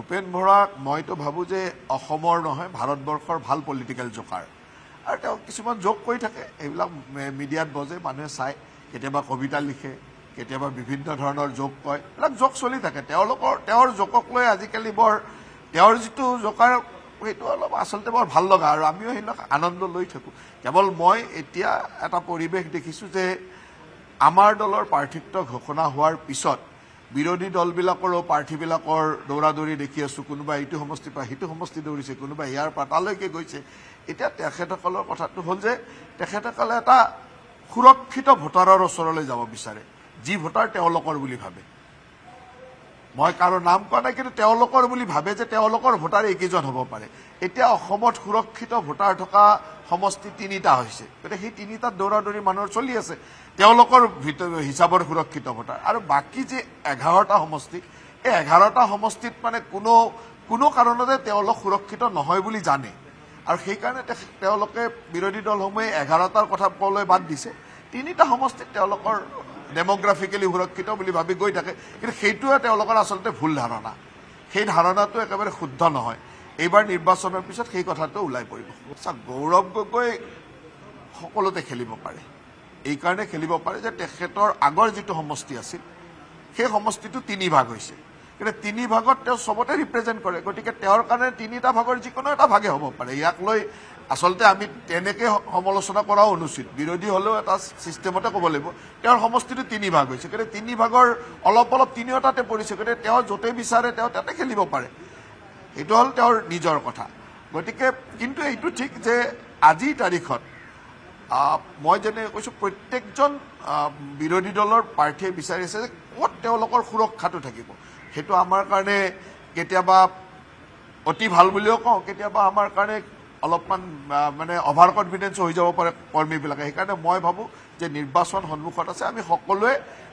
ভূপেন ভৰাক মইতো ভাবোঁ যে অসমৰ নহয় ভাৰতবৰ্ষৰ ভাল পলিটিকেল জোকাৰ আৰু তেওঁ কিছুমান যোগ কৰি থাকে এইবিলাক মিডিয়াত বজে মানুহে চায় কেতিয়াবা কবিতা লিখে কেতিয়াবা বিভিন্ন ধৰণৰ যোগ কয় এইবিলাক জোক চলি থাকে তেওঁলোকৰ তেওঁৰ জোকক লৈ আজিকালি বৰ তেওঁৰ যিটো জোকাৰ সেইটো অলপ আচলতে বৰ ভাল লগা আৰু আমিও সেইবিলাক আনন্দ লৈ থাকোঁ কেৱল মই এতিয়া এটা পৰিৱেশ দেখিছোঁ যে আমাৰ দলৰ প্ৰাৰ্থিত্ব ঘোষণা হোৱাৰ পিছত বিৰোধী দলবিলাকৰো প্ৰাৰ্থীবিলাকৰ দৌৰা দৌৰি দেখি আছো কোনোবা ইটো সমষ্টিৰ পৰা সিটো সমষ্টি দৌৰিছে কোনোবা ইয়াৰ পৰা তালৈকে গৈছে এতিয়া তেখেতসকলৰ কথাটো হ'ল যে তেখেতসকলে এটা সুৰক্ষিত ভোটাৰৰ ওচৰলৈ যাব বিচাৰে যি ভোটাৰ তেওঁলোকৰ বুলি ভাবে মই কাৰো নাম কোৱা নাই কিন্তু তেওঁলোকৰ বুলি ভাবে যে তেওঁলোকৰ ভোটাৰ এইকেইজন হ'ব পাৰে এতিয়া অসমত সুৰক্ষিত ভোটাৰ থকা সমষ্টি তিনিটা হৈছে গতিকে সেই তিনিটাত দৌৰা দৌৰি মানুহৰ চলি আছে তেওঁলোকৰ ভিতৰ হিচাপৰ সুৰক্ষিত ভোটাৰ আৰু বাকী যে এঘাৰটা সমষ্টি এই এঘাৰটা সমষ্টিত মানে কোনো কোনো কাৰণতে তেওঁলোক সুৰক্ষিত নহয় বুলি জানে আৰু সেইকাৰণে তেওঁলোকে বিৰোধী দলসমূহে এঘাৰটাৰ কথা ক'বলৈ বাদ দিছে তিনিটা সমষ্টিত তেওঁলোকৰ ডেম'গ্ৰাফিকেলি সুৰক্ষিত বুলি ভাবি গৈ থাকে কিন্তু সেইটোৱে তেওঁলোকৰ আচলতে ভুল ধাৰণা সেই ধাৰণাটো একেবাৰে শুদ্ধ নহয় এইবাৰ নিৰ্বাচনৰ পিছত সেই কথাটো ওলাই পৰিব চা গৌৰৱ গগৈ সকলোতে খেলিব পাৰে এইকাৰণে খেলিব পাৰে যে তেখেতৰ আগৰ যিটো সমষ্টি আছিল সেই সমষ্টিটো তিনিভাগ ভাগ হৈছে গতিকে তিনি ভাগত তেওঁ চবতে ৰিপ্ৰেজেণ্ট কৰে গতিকে তেওঁৰ কাৰণে তিনিটা ভাগৰ যিকোনো এটা ভাগে হ'ব পাৰে ইয়াক লৈ আচলতে আমি তেনেকৈ সমালোচনা কৰাও অনুচিত বিৰোধী হ'লেও এটা ছিষ্টেমতে ক'ব লাগিব তেওঁৰ সমষ্টিটো তিনি ভাগ হৈছে গতিকে তিনি ভাগৰ অলপ অলপ তিনিওটাতে পৰিছে গতিকে তেওঁ য'তে বিচাৰে তেওঁ তাতে খেলিব পাৰে সেইটো হ'ল তেওঁৰ নিজৰ কথা গতিকে কিন্তু এইটো ঠিক যে আজিৰ তাৰিখত মই যেনে কৈছোঁ প্ৰত্যেকজন বিৰোধী দলৰ প্ৰাৰ্থীয়ে বিচাৰিছে যে ক'ত তেওঁলোকৰ সুৰক্ষাটো থাকিব সেইটো আমাৰ কাৰণে কেতিয়াবা অতি ভাল বুলিও কওঁ কেতিয়াবা আমাৰ কাৰণে অলপমান মানে অভাৰ কনফিডেঞ্চ হৈ যাব পাৰে কৰ্মীবিলাকে সেইকাৰণে মই ভাবোঁ যে নিৰ্বাচন সন্মুখত আছে আমি সকলোৱে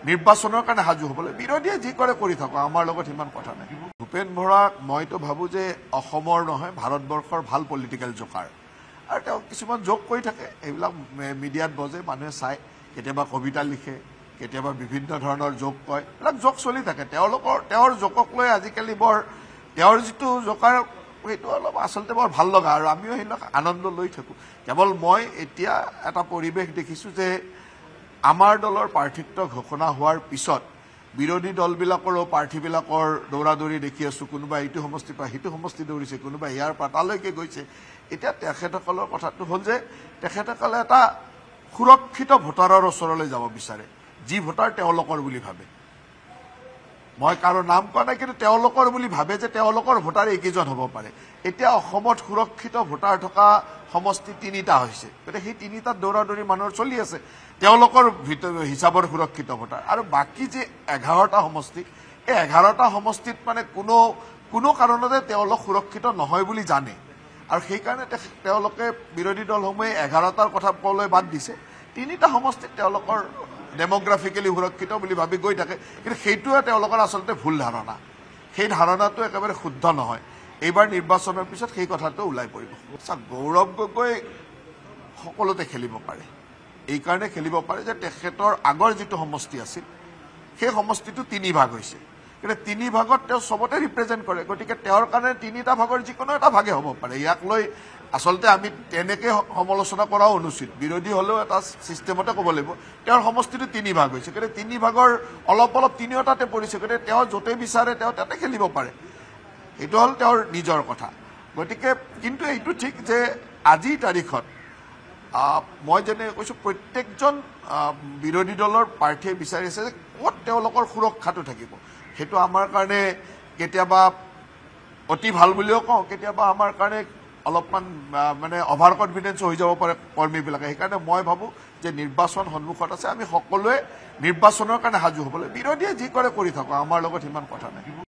নিৰ্বাচনৰ কাৰণে সাজু হ'ব হ'বলৈ বিৰোধীয়ে যি কৰে কৰি থাকোঁ আমাৰ লগত সিমান কথা নাই ভূপেন বৰাক মইতো ভাবোঁ যে অসমৰ নহয় ভাৰতবৰ্ষৰ ভাল পলিটিকেল জোকাৰ আৰু তেওঁ কিছুমান যোগ কৰি থাকে এইবিলাক মিডিয়াত বজে মানুহে চায় কেতিয়াবা কবিতা লিখে কেতিয়াবা বিভিন্ন ধৰণৰ যোগ কয় এইবিলাক যোগ চলি থাকে তেওঁলোকৰ তেওঁৰ জোকক লৈ আজিকালি বৰ তেওঁৰ যিটো জোকাৰ সেইটো অলপ আচলতে বৰ ভাল লগা আৰু আমিও সেইবিলাক আনন্দ লৈ থাকোঁ কেৱল মই এতিয়া এটা পৰিৱেশ দেখিছোঁ যে আমাৰ দলৰ প্ৰাৰ্থিত্ব ঘোষণা হোৱাৰ পিছত বিৰোধী দলবিলাকৰো প্ৰাৰ্থীবিলাকৰ দৌৰা দৌৰি দেখি আছোঁ কোনোবা ইটো সমষ্টিৰ পৰা সিটো সমষ্টি দৌৰিছে কোনোবা ইয়াৰ পৰা তালৈকে গৈছে এতিয়া তেখেতসকলৰ কথাটো হ'ল যে তেখেতসকলে এটা সুৰক্ষিত ভোটাৰৰ ওচৰলৈ যাব বিচাৰে যি ভোটাৰ তেওঁলোকৰ বুলি ভাবে মই কাৰো নাম কোৱা নাই কিন্তু তেওঁলোকৰ বুলি ভাবে যে তেওঁলোকৰ ভোটাৰ এইকেইজন হ'ব পাৰে এতিয়া অসমত সুৰক্ষিত ভোটাৰ থকা সমষ্টি তিনিটা হৈছে গতিকে সেই তিনিটাত দৌৰা দৌৰি মানুহৰ চলি আছে তেওঁলোকৰ হিচাপৰ সুৰক্ষিত ভোটাৰ আৰু বাকী যি এঘাৰটা সমষ্টি এই এঘাৰটা সমষ্টিত মানে কোনো কোনো কাৰণতে তেওঁলোক সুৰক্ষিত নহয় বুলি জানে আৰু সেইকাৰণে তেওঁলোকে বিৰোধী দলসমূহে এঘাৰটাৰ কথা ক'বলৈ বাদ দিছে তিনিটা সমষ্টিত তেওঁলোকৰ ডেমগ্ৰাফিকেলি সুৰক্ষিত বুলি ভাবি গৈ থাকে কিন্তু সেইটোৱে তেওঁলোকৰ আচলতে ভুল ধাৰণা সেই ধাৰণাটো একেবাৰে শুদ্ধ নহয় এইবাৰ নিৰ্বাচনৰ পিছত সেই কথাটো ওলাই পৰিব চা গৌৰৱ গগৈ সকলোতে খেলিব পাৰে এইকাৰণে খেলিব পাৰে যে তেখেতৰ আগৰ যিটো সমষ্টি আছিল সেই সমষ্টিটো তিনিভাগ ভাগ হৈছে গতিকে তিনি ভাগত তেওঁ চবতে ৰিপ্ৰেজেণ্ট কৰে গতিকে তেওঁৰ কাৰণে তিনিটা ভাগৰ যিকোনো এটা ভাগে হ'ব পাৰে ইয়াক লৈ আচলতে আমি তেনেকে সমালোচনা কৰাও অনুচিত বিৰোধী হ'লেও এটা ছিষ্টেমতে ক'ব লাগিব তেওঁৰ সমষ্টিটো তিনি ভাগ হৈছে গতিকে তিনি ভাগৰ অলপ অলপ তিনিওটাতে পৰিছে গতিকে তেওঁ য'তে বিচাৰে তেওঁ তাতে খেলিব পাৰে সেইটো হ'ল তেওঁৰ নিজৰ কথা গতিকে কিন্তু এইটো ঠিক যে আজিৰ তাৰিখত মই যেনে কৈছোঁ প্ৰত্যেকজন বিৰোধী দলৰ প্ৰাৰ্থীয়ে বিচাৰিছে যে ক'ত তেওঁলোকৰ সুৰক্ষাটো থাকিব সেইটো আমাৰ কাৰণে কেতিয়াবা অতি ভাল বুলিও কওঁ কেতিয়াবা আমাৰ কাৰণে অলপমান মানে অভাৰ কনফিডেন্স হৈ যাব পাৰে কৰ্মীবিলাকে সেইকাৰণে মই ভাবোঁ যে নিৰ্বাচন সন্মুখত আছে আমি সকলোৱে নিৰ্বাচনৰ কাৰণে সাজু হ'বলৈ বিৰোধীয়ে যি কৰে কৰি থাকোঁ আমাৰ লগত সিমান কথা নাই